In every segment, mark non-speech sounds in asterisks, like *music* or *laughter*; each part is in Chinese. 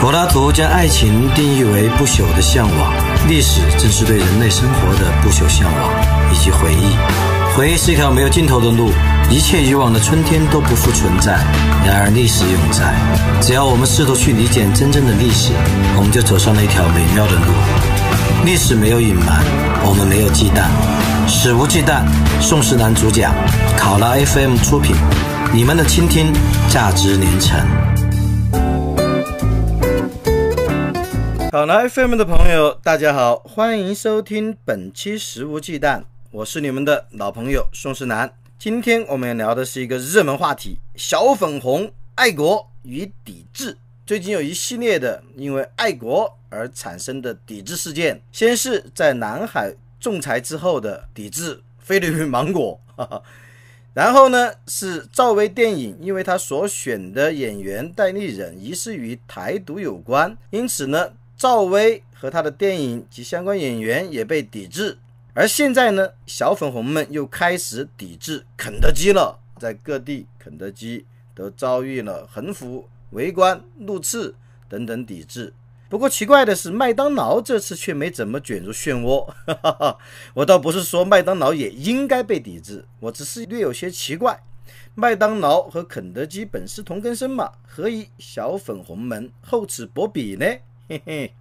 柏拉图将爱情定义为不朽的向往，历史正是对人类生活的不朽向往以及回忆。回忆是一条没有尽头的路，一切以往的春天都不复存在，然而历史永在。只要我们试图去理解真正的历史，我们就走上了一条美妙的路。历史没有隐瞒，我们没有忌惮，肆无忌惮。宋世南主讲，考拉 FM 出品，你们的倾听价值连城。好，来 FM 的朋友，大家好，欢迎收听本期《食无忌惮》，我是你们的老朋友宋世南。今天我们要聊的是一个热门话题：小粉红爱国与抵制。最近有一系列的因为爱国而产生的抵制事件，先是在南海仲裁之后的抵制菲律宾芒果，*laughs* 然后呢是赵薇电影，因为她所选的演员代理人疑似与台独有关，因此呢。赵薇和她的电影及相关演员也被抵制，而现在呢，小粉红们又开始抵制肯德基了。在各地，肯德基都遭遇了横幅、围观、怒斥等等抵制。不过奇怪的是，麦当劳这次却没怎么卷入漩涡。*laughs* 我倒不是说麦当劳也应该被抵制，我只是略有些奇怪。麦当劳和肯德基本是同根生嘛，何以小粉红们厚此薄彼呢？嘿嘿，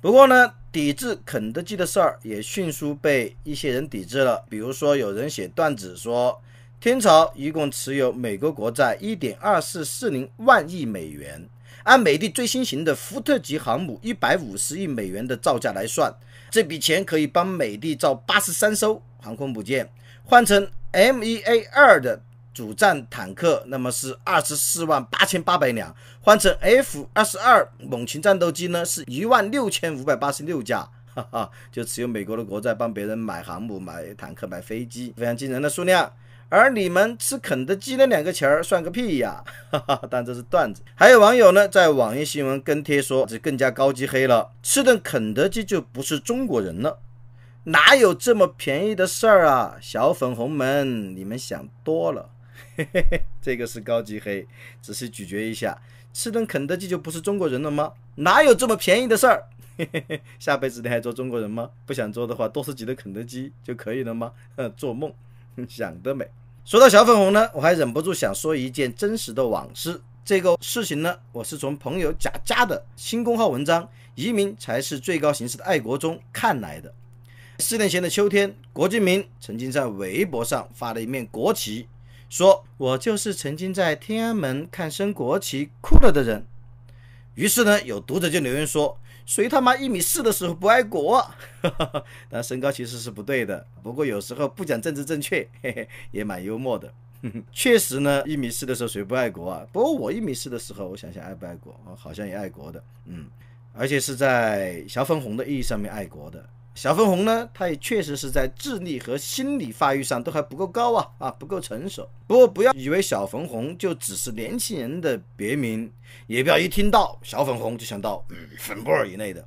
不过呢，抵制肯德基的事儿也迅速被一些人抵制了。比如说，有人写段子说，天朝一共持有美国国债一点二四四零万亿美元，按美的最新型的福特级航母一百五十亿美元的造价来算，这笔钱可以帮美的造八十三艘航空母舰，换成 M E A 二的。主战坦克那么是二十四万八千八百辆，换成 F 二十二猛禽战斗机呢，是一万六千五百八十六架，哈哈，就持有美国的国债帮别人买航母、买坦克、买飞机，非常惊人的数量。而你们吃肯德基那两个钱儿算个屁呀，哈哈，但这是段子。还有网友呢在网易新闻跟帖说，这更加高级黑了，吃顿肯德基就不是中国人了，哪有这么便宜的事儿啊？小粉红们，你们想多了。*laughs* 这个是高级黑，仔细咀嚼一下，吃顿肯德基就不是中国人了吗？哪有这么便宜的事儿？*laughs* 下辈子你还做中国人吗？不想做的话，多吃几顿肯德基就可以了吗？*laughs* 做梦，想得美。说到小粉红呢，我还忍不住想说一件真实的往事。这个事情呢，我是从朋友贾佳的新公号文章《移民才是最高形式的爱国》中看来的。四年前的秋天，郭敬明曾经在微博上发了一面国旗。说我就是曾经在天安门看升国旗哭了的人。于是呢，有读者就留言说：“谁他妈一米四的时候不爱国？” *laughs* 那身高其实是不对的，不过有时候不讲政治正确，嘿嘿，也蛮幽默的。*laughs* 确实呢，一米四的时候谁不爱国啊？不过我一米四的时候，我想想爱不爱国，好像也爱国的。嗯，而且是在小粉红的意义上面爱国的。小粉红呢，他也确实是在智力和心理发育上都还不够高啊啊，不够成熟。不过不要以为小粉红就只是年轻人的别名，也不要一听到小粉红就想到嗯粉波尔一类的。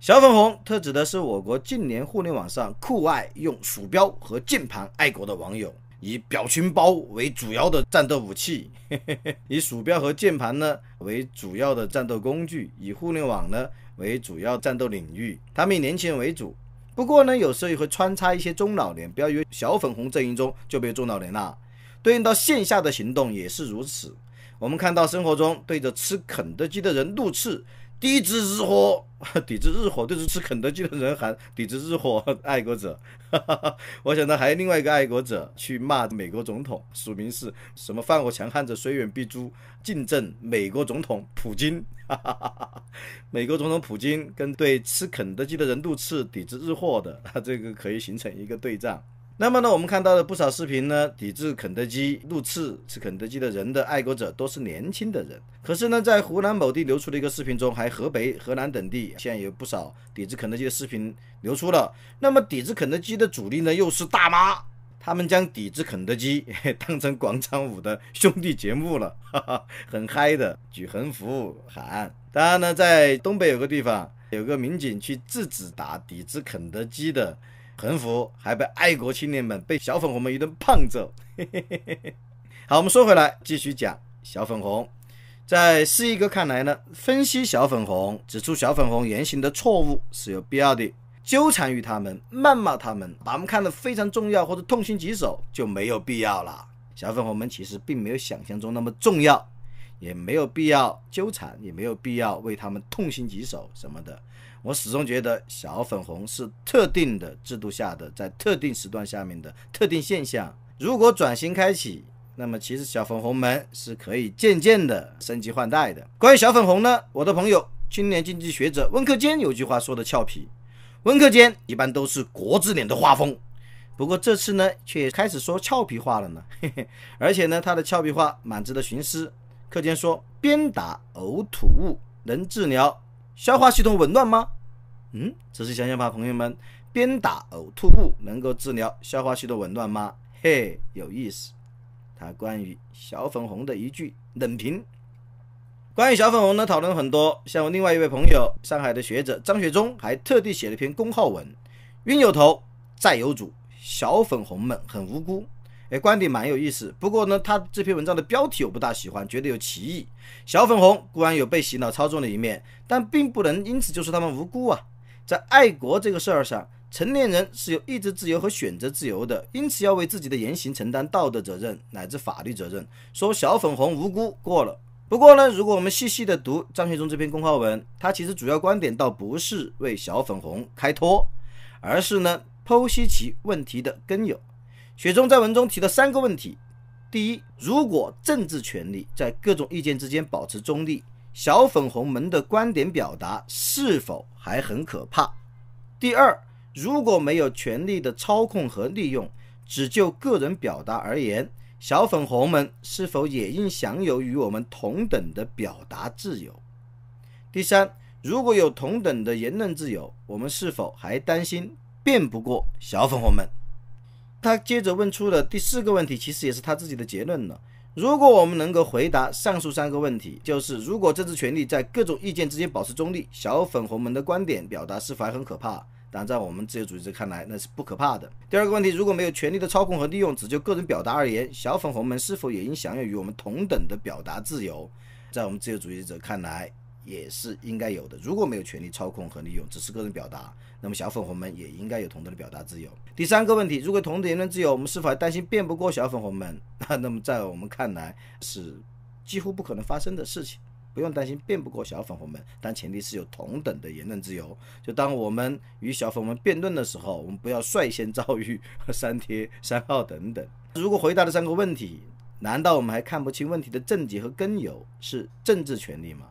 小粉红特指的是我国近年互联网上酷爱用鼠标和键盘爱国的网友，以表情包为主要的战斗武器，*laughs* 以鼠标和键盘呢为主要的战斗工具，以互联网呢。为主要战斗领域，他们以年轻人为主，不过呢，有时候也会穿插一些中老年。不要以为小粉红阵营中就没有中老年了。对应到线下的行动也是如此。我们看到生活中对着吃肯德基的人怒斥“抵制日货”，抵 *laughs* 制日货对着吃肯德基的人喊“抵制日货”，爱国者。*laughs* 我想到还有另外一个爱国者去骂美国总统，署名是什么？犯我强汉者，虽远必诛，敬正美国总统普京。哈，*laughs* 美国总统普京跟对吃肯德基的人怒斥抵制日货的，*laughs* 这个可以形成一个对仗。那么呢，我们看到了不少视频呢，抵制肯德基、怒斥吃肯德基的人的爱国者都是年轻的人。可是呢，在湖南某地流出的一个视频中，还河北、河南等地，现在有不少抵制肯德基的视频流出了。那么，抵制肯德基的主力呢，又是大妈。他们将抵制肯德基 *laughs* 当成广场舞的兄弟节目了，哈哈，很嗨的举横幅喊。当然呢，在东北有个地方，有个民警去制止打抵制肯德基的横幅，还被爱国青年们被小粉红们一顿胖揍。*laughs* 好，我们说回来继续讲小粉红。在四一哥看来呢，分析小粉红、指出小粉红言行的错误是有必要的。纠缠于他们，谩骂他们，把他们看得非常重要或者痛心疾首就没有必要了。小粉红们其实并没有想象中那么重要，也没有必要纠缠，也没有必要为他们痛心疾首什么的。我始终觉得小粉红是特定的制度下的，在特定时段下面的特定现象。如果转型开启，那么其实小粉红们是可以渐渐的升级换代的。关于小粉红呢，我的朋友青年经济学者温克坚有句话说的俏皮。温课间一般都是国字脸的画风，不过这次呢却开始说俏皮话了呢，*laughs* 而且呢他的俏皮话满值得寻思。课间说边打呕吐物能治疗消化系统紊乱吗？嗯，仔细想想吧，朋友们，边打呕吐物能够治疗消化系统紊乱吗？嘿，有意思。他关于小粉红的一句冷评。关于小粉红呢，讨论很多。像我另外一位朋友，上海的学者张雪忠，还特地写了篇公号文。冤有头，债有主，小粉红们很无辜，哎，观点蛮有意思。不过呢，他这篇文章的标题我不大喜欢，觉得有歧义。小粉红固然有被洗脑操纵的一面，但并不能因此就说他们无辜啊。在爱国这个事儿上，成年人是有意志自由和选择自由的，因此要为自己的言行承担道德责任乃至法律责任。说小粉红无辜过了。不过呢，如果我们细细地读张学忠这篇公号文，他其实主要观点倒不是为小粉红开脱，而是呢剖析其问题的根由。雪中在文中提了三个问题：第一，如果政治权力在各种意见之间保持中立，小粉红们的观点表达是否还很可怕？第二，如果没有权力的操控和利用，只就个人表达而言。小粉红们是否也应享有与我们同等的表达自由？第三，如果有同等的言论自由，我们是否还担心辩不过小粉红们？他接着问出的第四个问题，其实也是他自己的结论了。如果我们能够回答上述三个问题，就是如果这次权利在各种意见之间保持中立，小粉红们的观点表达是否还很可怕？但在我们自由主义者看来，那是不可怕的。第二个问题，如果没有权力的操控和利用，只就个人表达而言，小粉红们是否也应享有与我们同等的表达自由？在我们自由主义者看来，也是应该有的。如果没有权力操控和利用，只是个人表达，那么小粉红们也应该有同等的表达自由。第三个问题，如果同等言论自由，我们是否还担心辩不过小粉红们？啊，*laughs* 那么在我们看来，是几乎不可能发生的事情。不用担心辩不过小粉红们，但前提是有同等的言论自由。就当我们与小粉们辩论的时候，我们不要率先遭遇删帖、删号等等。如果回答了三个问题，难道我们还看不清问题的症结和根由是政治权利吗？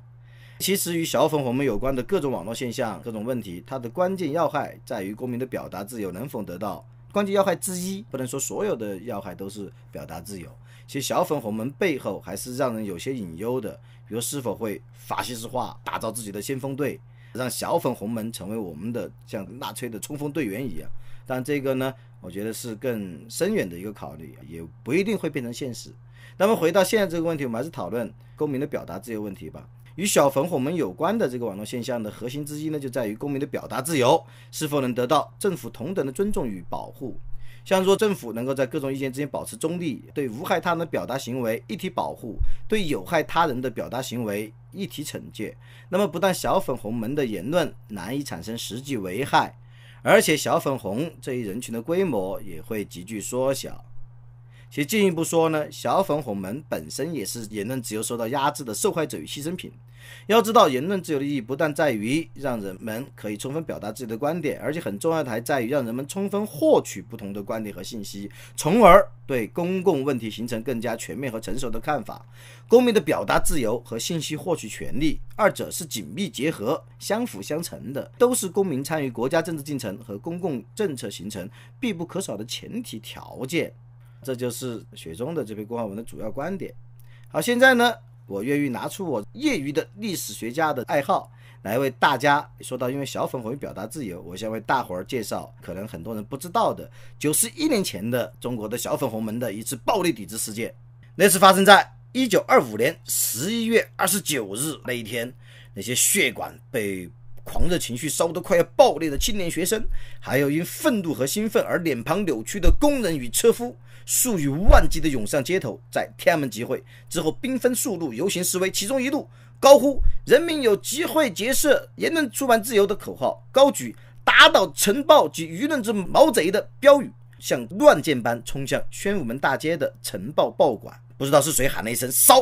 其实与小粉红们有关的各种网络现象、各种问题，它的关键要害在于公民的表达自由能否得到。关键要害之一，不能说所有的要害都是表达自由。其实小粉红门背后还是让人有些隐忧的，比如是否会法西斯化，打造自己的先锋队，让小粉红门成为我们的像纳粹的冲锋队员一样。但这个呢，我觉得是更深远的一个考虑，也不一定会变成现实。那么回到现在这个问题，我们还是讨论公民的表达自由问题吧。与小粉红门有关的这个网络现象的核心之一呢，就在于公民的表达自由是否能得到政府同等的尊重与保护。像若政府能够在各种意见之间保持中立，对无害他人的表达行为一体保护，对有害他人的表达行为一体惩戒，那么不但小粉红们的言论难以产生实际危害，而且小粉红这一人群的规模也会急剧缩小。其进一步说呢，小粉红们本身也是言论自由受到压制的受害者与牺牲品。要知道，言论自由的意义不但在于让人们可以充分表达自己的观点，而且很重要的还在于让人们充分获取不同的观点和信息，从而对公共问题形成更加全面和成熟的看法。公民的表达自由和信息获取权利，二者是紧密结合、相辅相成的，都是公民参与国家政治进程和公共政策形成必不可少的前提条件。这就是雪中的这篇公号文的主要观点。好，现在呢，我愿意拿出我业余的历史学家的爱好来为大家说到，因为小粉红表达自由，我先为大伙儿介绍，可能很多人不知道的，九十一年前的中国的小粉红门的一次暴力抵制事件。那是发生在一九二五年十一月二十九日那一天，那些血管被。狂热情绪烧得快要爆裂的青年学生，还有因愤怒和兴奋而脸庞扭曲的工人与车夫，数以万计的涌上街头，在天安门集会之后，兵分数路游行示威，其中一路高呼“人民有集会结社、言论出版自由”的口号，高举“打倒晨报及舆论之毛贼”的标语，像乱箭般冲向宣武门大街的晨报报馆。不知道是谁喊了一声“烧”，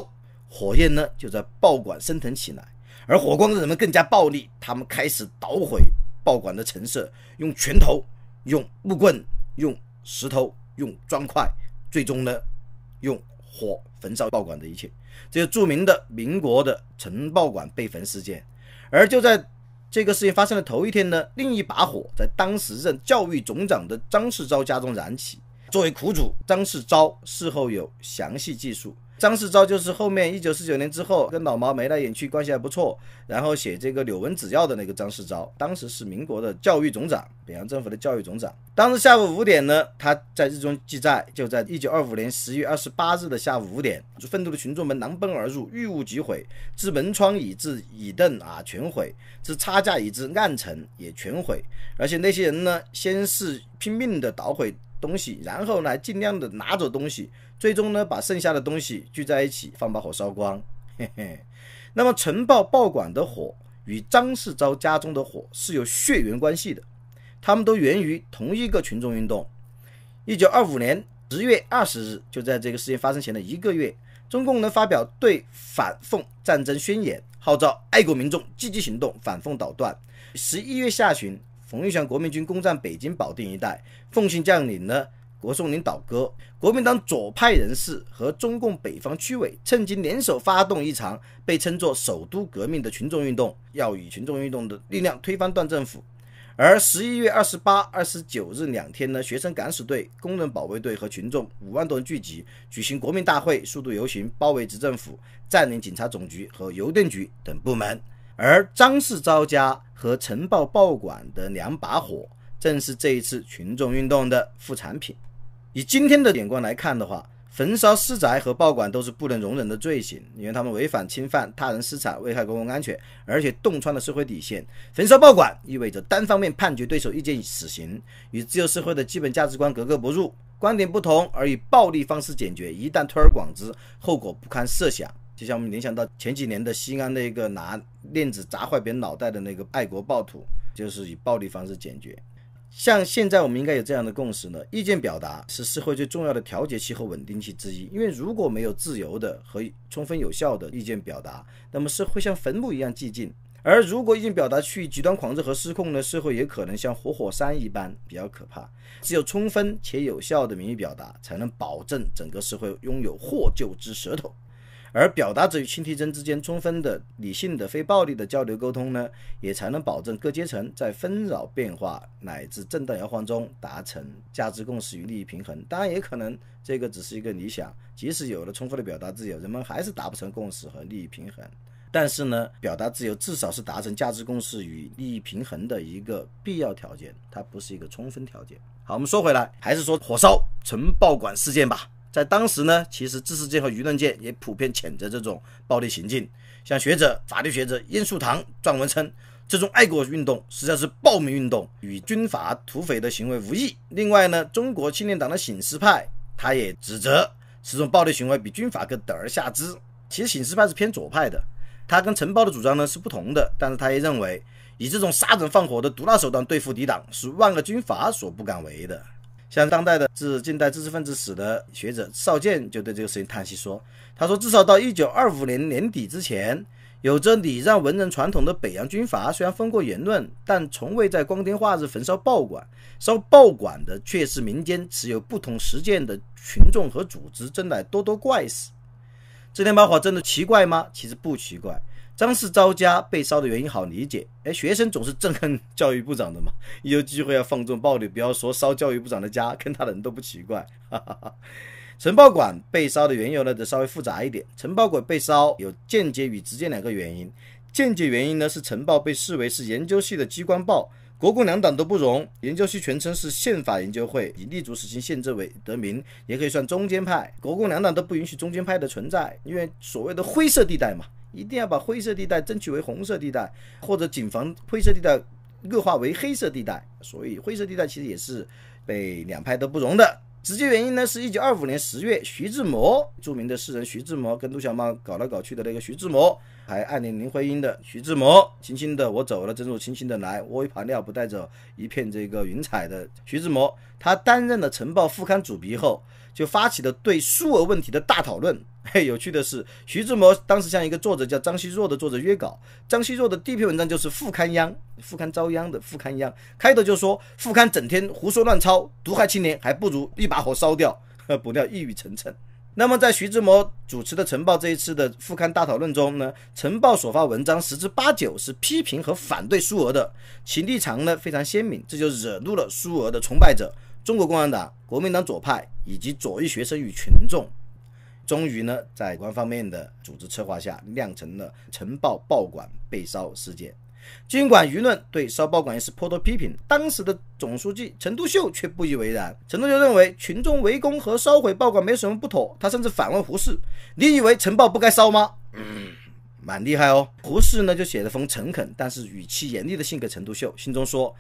火焰呢就在报馆升腾起来。而火光的人们更加暴力，他们开始捣毁报馆的陈设，用拳头、用木棍、用石头、用砖块，最终呢，用火焚烧报馆的一切。这是著名的民国的陈报馆被焚事件。而就在这个事件发生的头一天呢，另一把火在当时任教育总长的张世钊家中燃起。作为苦主，张世钊事后有详细记述。张世钊就是后面一九四九年之后跟老毛眉来眼去关系还不错，然后写这个《柳文子要》的那个张世钊，当时是民国的教育总长，北洋政府的教育总长。当日下午五点呢，他在《日中记载，就在一九二五年十月二十八日的下午五点，愤怒的群众们狼奔而入，欲物即毁，至门窗以至椅凳啊全毁，至差价以至暗城也全毁。而且那些人呢，先是拼命的捣毁东西，然后呢，尽量的拿走东西。最终呢，把剩下的东西聚在一起，放把火烧光。*laughs* 嘿嘿，那么，晨报报馆的火与张世钊家中的火是有血缘关系的，他们都源于同一个群众运动。一九二五年十月二十日，就在这个事件发生前的一个月，中共呢发表对反奉战争宣言，号召爱国民众积极行动，反奉捣乱。十一月下旬，冯玉祥国民军攻占北京、保定一带，奉系将领呢。国颂林倒戈，国民党左派人士和中共北方区委趁机联手发动一场被称作“首都革命”的群众运动，要以群众运动的力量推翻段政府。而十一月二十八、二十九日两天呢，学生敢死队、工人保卫队和群众五万多人聚集，举行国民大会、速度游行、包围执政府、占领警察总局和邮政局等部门。而张氏糟家和晨报报馆的两把火，正是这一次群众运动的副产品。以今天的眼光来看的话，焚烧私宅和爆管都是不能容忍的罪行，因为他们违反、侵犯他人私产、危害公共安全，而且洞穿了社会底线。焚烧爆管意味着单方面判决对手意见死刑，与自由社会的基本价值观格格不入。观点不同而以暴力方式解决，一旦推而广之，后果不堪设想。就像我们联想到前几年的西安那个拿链子砸坏别人脑袋的那个爱国暴徒，就是以暴力方式解决。像现在，我们应该有这样的共识呢：意见表达是社会最重要的调节器和稳定器之一。因为如果没有自由的和充分有效的意见表达，那么社会像坟墓一样寂静；而如果意见表达去极端狂热和失控呢，社会也可能像活火山一般比较可怕。只有充分且有效的民意表达，才能保证整个社会拥有获救之舌头。而表达者与亲替者之间充分的理性的非暴力的交流沟通呢，也才能保证各阶层在纷扰变化乃至震荡摇晃中达成价值共识与利益平衡。当然，也可能这个只是一个理想，即使有了充分的表达自由，人们还是达不成共识和利益平衡。但是呢，表达自由至少是达成价值共识与利益平衡的一个必要条件，它不是一个充分条件。好，我们说回来，还是说火烧城报馆事件吧。在当时呢，其实知识界和舆论界也普遍谴责这种暴力行径。像学者、法律学者殷树堂撰文称，这种爱国运动实际上是暴民运动，与军阀、土匪的行为无异。另外呢，中国青年党的醒狮派他也指责，这种暴力行为比军阀更得而下之。其实醒狮派是偏左派的，他跟陈豹的主张呢是不同的，但是他也认为，以这种杀人放火的毒辣手段对付敌党，是万个军阀所不敢为的。像当代的《自近代知识分子史》的学者邵建就对这个事情叹息说：“他说，至少到一九二五年年底之前，有着礼让文人传统的北洋军阀虽然封过言论，但从未在光天化日焚烧报馆。烧报馆的却是民间持有不同实践的群众和组织，正在咄咄怪事。这把火真的奇怪吗？其实不奇怪。”张氏招家被烧的原因好理解，哎，学生总是憎恨教育部长的嘛，*laughs* 有机会要放纵暴力，不要说烧教育部长的家，*laughs* 跟他的人都不奇怪。晨 *laughs* 报馆被烧的缘由呢，得稍微复杂一点。晨报馆被烧有间接与直接两个原因。间接原因呢，是晨报被视为是研究系的机关报，国共两党都不容。研究系全称是宪法研究会，以立足实行宪政为得名，也可以算中间派。国共两党都不允许中间派的存在，因为所谓的灰色地带嘛。一定要把灰色地带争取为红色地带，或者谨防灰色地带恶化为黑色地带。所以，灰色地带其实也是被两派都不容的。直接原因呢，是1925年十月，徐志摩，著名的诗人徐志摩，跟陆小曼搞来搞去的那个徐志摩，还暗恋林徽因的徐志摩，轻轻的我走了，正如轻轻的来，我一盘尿不带走一片这个云彩的徐志摩，他担任了晨报副刊主笔后，就发起了对数额问题的大讨论。嘿，有趣的是，徐志摩当时向一个作者叫张奚若的作者约稿。张奚若的第一篇文章就是《副刊央》，《副刊遭殃的副刊央》，开头就说副刊整天胡说乱抄，毒害青年，还不如一把火烧掉。不料一语成谶。那么，在徐志摩主持的《晨报》这一次的副刊大讨论中呢，《晨报》所发文章十之八九是批评和反对苏俄的，其立场呢非常鲜明，这就惹怒了苏俄的崇拜者，中国共产党、国民党左派以及左翼学生与群众。终于呢，在官方面的组织策划下，酿成了晨报报馆被烧事件。尽管舆论对烧报馆也是颇多批评，当时的总书记陈独秀却不以为然。陈独秀认为群众围攻和烧毁报馆没有什么不妥，他甚至反问胡适：“你以为晨报不该烧吗？”嗯，蛮厉害哦。胡适呢就写了封诚恳但是语气严厉的信给陈独秀，信中说。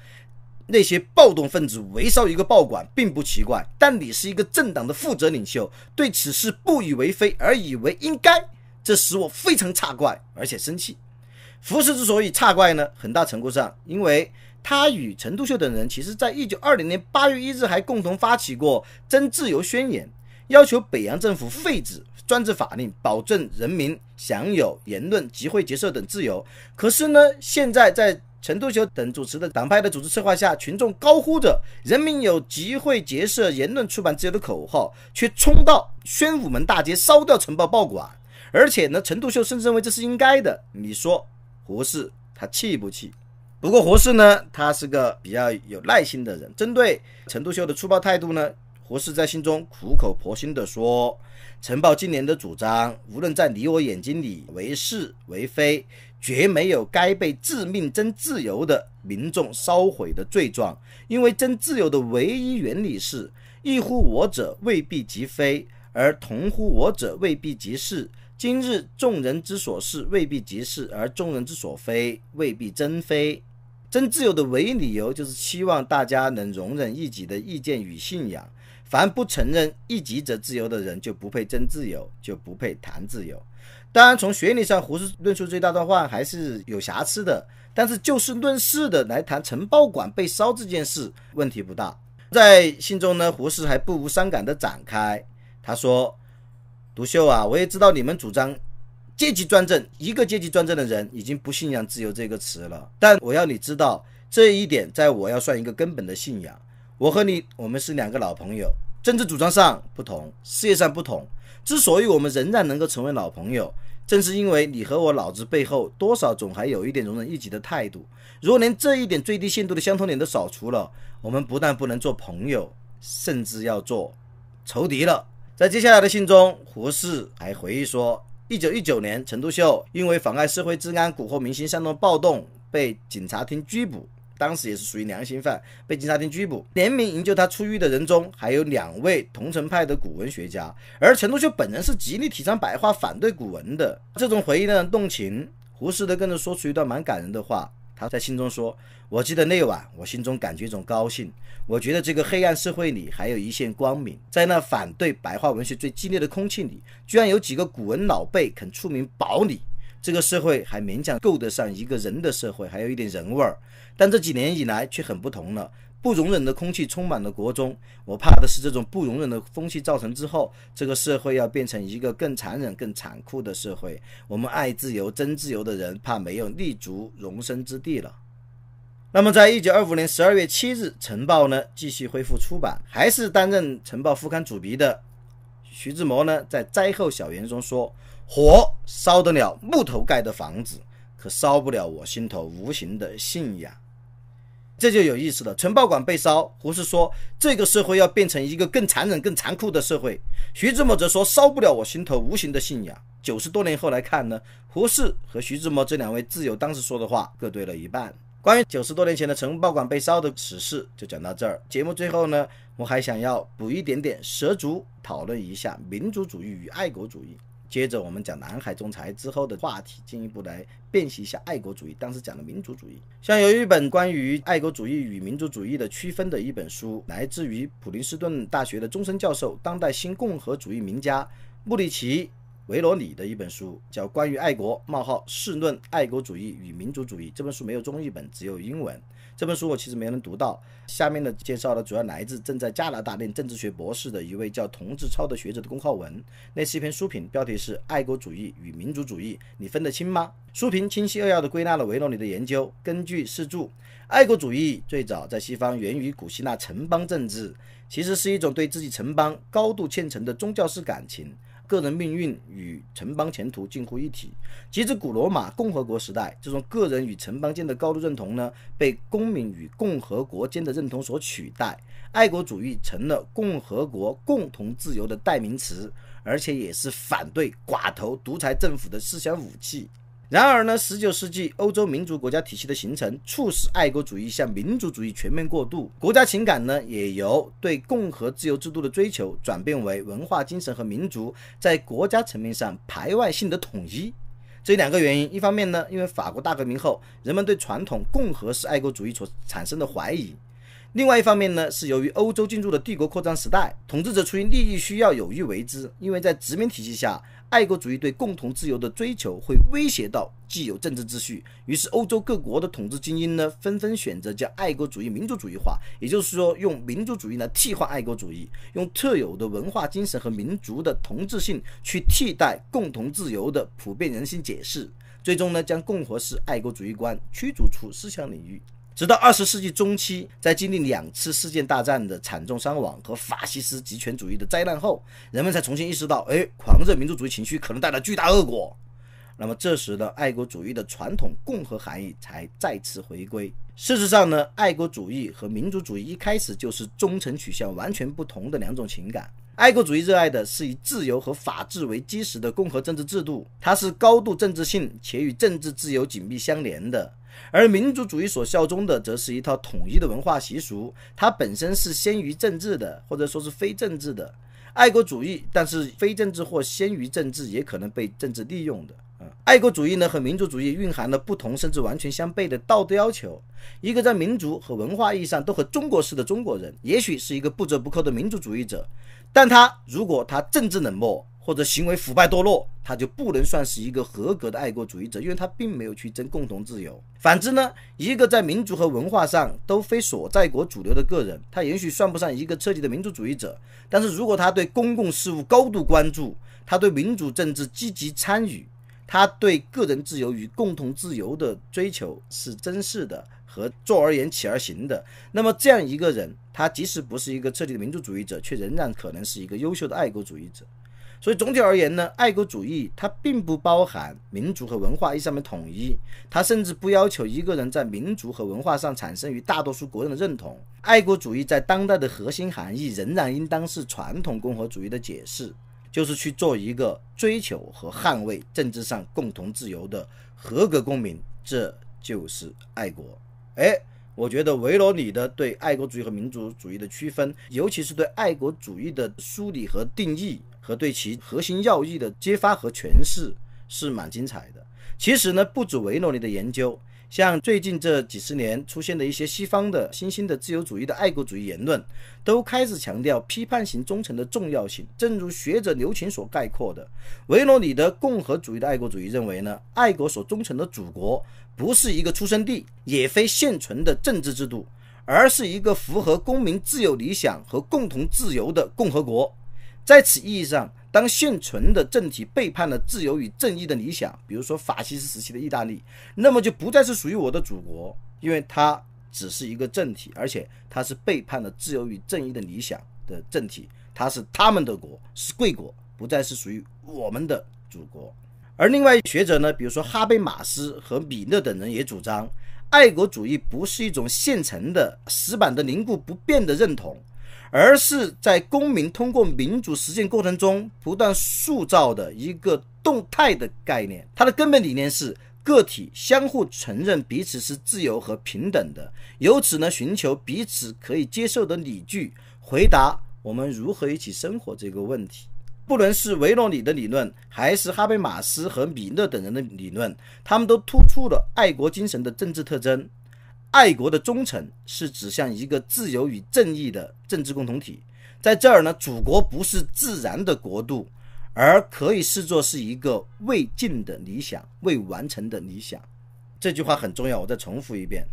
那些暴动分子围烧一个报馆，并不奇怪。但你是一个政党的负责领袖，对此事不以为非，而以为应该，这使我非常诧怪，而且生气。福寿之所以诧怪呢，很大程度上，因为他与陈独秀等人，其实在一九二零年八月一日还共同发起过《争自由宣言》，要求北洋政府废止专制法令，保证人民享有言论、集会、结社等自由。可是呢，现在在。陈独秀等主持的党派的组织策划下，群众高呼着“人民有集会结社言论出版自由”的口号，却冲到宣武门大街烧掉《晨报》报馆。而且呢，陈独秀甚至认为这是应该的。你说，胡适他气不气？不过胡适呢，他是个比较有耐心的人。针对陈独秀的粗暴态度呢，胡适在心中苦口婆心地说：“《晨报》今年的主张，无论在你我眼睛里为是为非。”绝没有该被致命争自由的民众烧毁的罪状，因为争自由的唯一原理是一乎我者未必即非，而同乎我者未必即是。今日众人之所是未必即是，而众人之所非未必真非。争自由的唯一理由就是希望大家能容忍异己的意见与信仰。凡不承认异己者自由的人，就不配争自由，就不配谈自由。当然，从学理上，胡适论述这大段话还是有瑕疵的。但是就事论事的来谈承包馆被烧这件事，问题不大。在信中呢，胡适还不无伤感的展开，他说：“独秀啊，我也知道你们主张阶级专政，一个阶级专政的人已经不信仰自由这个词了。但我要你知道这一点，在我要算一个根本的信仰。我和你，我们是两个老朋友，政治主张上不同，事业上不同。”之所以我们仍然能够成为老朋友，正是因为你和我老子背后多少总还有一点容忍一己的态度。如果连这一点最低限度的相同点都扫除了，我们不但不能做朋友，甚至要做仇敌了。在接下来的信中，胡适还回忆说，一九一九年，陈独秀因为妨碍社会治安、蛊惑民心、煽动暴动，被警察厅拘捕。当时也是属于良心犯，被金察厅拘捕。联名营救他出狱的人中，还有两位桐城派的古文学家，而陈独秀本人是极力提倡白话、反对古文的。这种回忆呢，动情。胡适更是说出一段蛮感人的话，他在信中说：“我记得那晚，我心中感觉一种高兴。我觉得这个黑暗社会里还有一线光明，在那反对白话文学最激烈的空气里，居然有几个古文老辈肯出名保你，这个社会还勉强够得上一个人的社会，还有一点人味儿。”但这几年以来却很不同了，不容忍的空气充满了国中。我怕的是这种不容忍的风气造成之后，这个社会要变成一个更残忍、更残酷的社会。我们爱自由、真自由的人，怕没有立足容身之地了。那么，在一九二五年十二月七日，《晨报》呢继续恢复出版，还是担任《晨报》副刊主笔的徐志摩呢，在灾后小言中说：“火烧得了木头盖的房子，可烧不了我心头无形的信仰。”这就有意思了。存报馆被烧，胡适说这个社会要变成一个更残忍、更残酷的社会。徐志摩则说烧不了我心头无形的信仰。九十多年后来看呢，胡适和徐志摩这两位挚友当时说的话各对了一半。关于九十多年前的存报馆被烧的史事，就讲到这儿。节目最后呢，我还想要补一点点蛇足，讨论一下民族主义与爱国主义。接着我们讲南海仲裁之后的话题，进一步来辨析一下爱国主义。当时讲的民族主义，像有一本关于爱国主义与民族主义的区分的一本书，来自于普林斯顿大学的终身教授、当代新共和主义名家穆里奇·维罗里的一本书，叫《关于爱国：冒号试论爱国主义与民族主义》。这本书没有中译本，只有英文。这本书我其实没能读到，下面的介绍呢，主要来自正在加拿大念政治学博士的一位叫童志超的学者的公号文，那是一篇书评，标题是《爱国主义与民族主义，你分得清吗》？书评清晰扼要的归纳了维罗尼的研究，根据四著，爱国主义最早在西方源于古希腊城邦政治，其实是一种对自己城邦高度虔诚的宗教式感情。个人命运与城邦前途近乎一体，及至古罗马共和国时代，这种个人与城邦间的高度认同呢，被公民与共和国间的认同所取代。爱国主义成了共和国共同自由的代名词，而且也是反对寡头独裁政府的思想武器。然而呢，十九世纪欧洲民族国家体系的形成，促使爱国主义向民族主义全面过渡。国家情感呢，也由对共和自由制度的追求，转变为文化精神和民族在国家层面上排外性的统一。这两个原因，一方面呢，因为法国大革命后，人们对传统共和式爱国主义所产生的怀疑。另外一方面呢，是由于欧洲进入了帝国扩张时代，统治者出于利益需要有意为之。因为在殖民体系下，爱国主义对共同自由的追求会威胁到既有政治秩序，于是欧洲各国的统治精英呢，纷纷选择将爱国主义民族主义化，也就是说，用民族主义来替换爱国主义，用特有的文化精神和民族的同质性去替代共同自由的普遍人性解释，最终呢，将共和式爱国主义观驱逐出思想领域。直到二十世纪中期，在经历两次世界大战的惨重伤亡和法西斯极权主义的灾难后，人们才重新意识到，哎，狂热民族主义情绪可能带来巨大恶果。那么，这时的爱国主义的传统共和含义才再次回归。事实上呢，爱国主义和民族主义一开始就是忠诚取向完全不同的两种情感。爱国主义热爱的是以自由和法治为基石的共和政治制度，它是高度政治性且与政治自由紧密相连的。而民族主义所效忠的，则是一套统一的文化习俗，它本身是先于政治的，或者说是非政治的爱国主义。但是，非政治或先于政治，也可能被政治利用的。嗯，爱国主义呢，和民族主义蕴含了不同，甚至完全相悖的道德要求。一个在民族和文化意义上都和中国式的中国人，也许是一个不折不扣的民族主义者，但他如果他政治冷漠。或者行为腐败堕落，他就不能算是一个合格的爱国主义者，因为他并没有去争共同自由。反之呢，一个在民族和文化上都非所在国主流的个人，他也许算不上一个彻底的民族主义者。但是如果他对公共事务高度关注，他对民主政治积极参与，他对个人自由与共同自由的追求是真实的和坐而言起而行的，那么这样一个人，他即使不是一个彻底的民族主义者，却仍然可能是一个优秀的爱国主义者。所以总体而言呢，爱国主义它并不包含民族和文化意义上的统一，它甚至不要求一个人在民族和文化上产生于大多数国人的认同。爱国主义在当代的核心含义仍然应当是传统共和主义的解释，就是去做一个追求和捍卫政治上共同自由的合格公民，这就是爱国。哎，我觉得维罗里的对爱国主义和民族主义的区分，尤其是对爱国主义的梳理和定义。和对其核心要义的揭发和诠释是蛮精彩的。其实呢，不止维罗尼的研究，像最近这几十年出现的一些西方的新兴的自由主义的爱国主义言论，都开始强调批判型忠诚的重要性。正如学者刘琴所概括的，维罗里的共和主义的爱国主义认为呢，爱国所忠诚的祖国不是一个出生地，也非现存的政治制度，而是一个符合公民自由理想和共同自由的共和国。在此意义上，当现存的政体背叛了自由与正义的理想，比如说法西斯时期的意大利，那么就不再是属于我的祖国，因为它只是一个政体，而且它是背叛了自由与正义的理想的政体，它是他们的国，是贵国，不再是属于我们的祖国。而另外学者呢，比如说哈贝马斯和米勒等人也主张，爱国主义不是一种现成的、死板的、凝固不变的认同。而是在公民通过民主实践过程中不断塑造的一个动态的概念。它的根本理念是个体相互承认彼此是自由和平等的，由此呢，寻求彼此可以接受的理据，回答我们如何一起生活这个问题。不论是维诺里的理论，还是哈贝马斯和米勒等人的理论，他们都突出了爱国精神的政治特征。爱国的忠诚是指向一个自由与正义的政治共同体，在这儿呢，祖国不是自然的国度，而可以视作是一个未尽的理想、未完成的理想。这句话很重要，我再重复一遍。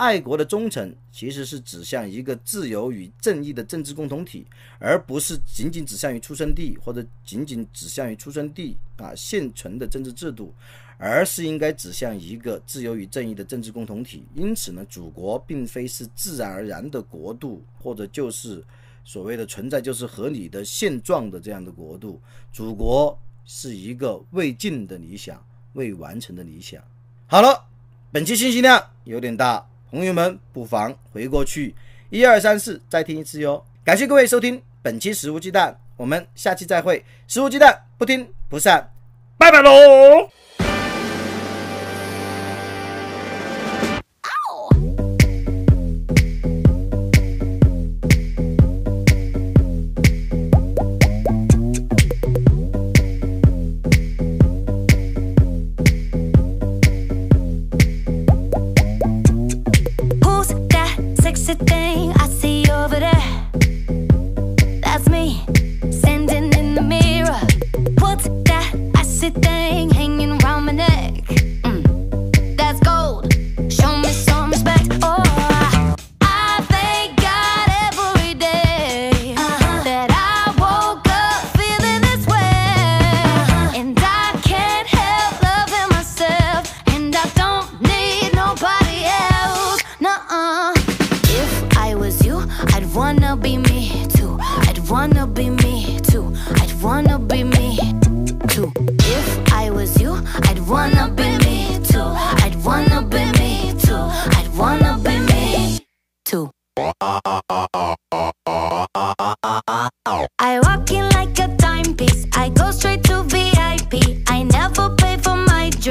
爱国的忠诚其实是指向一个自由与正义的政治共同体，而不是仅仅指向于出生地或者仅仅指向于出生地啊现存的政治制度，而是应该指向一个自由与正义的政治共同体。因此呢，祖国并非是自然而然的国度，或者就是所谓的存在就是合理的现状的这样的国度。祖国是一个未尽的理想、未完成的理想。好了，本期信息量有点大。朋友们不妨回过去一二三四再听一次哟。感谢各位收听本期《食物鸡蛋》，我们下期再会，《食物鸡蛋》不听不散，拜拜喽！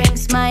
drinks my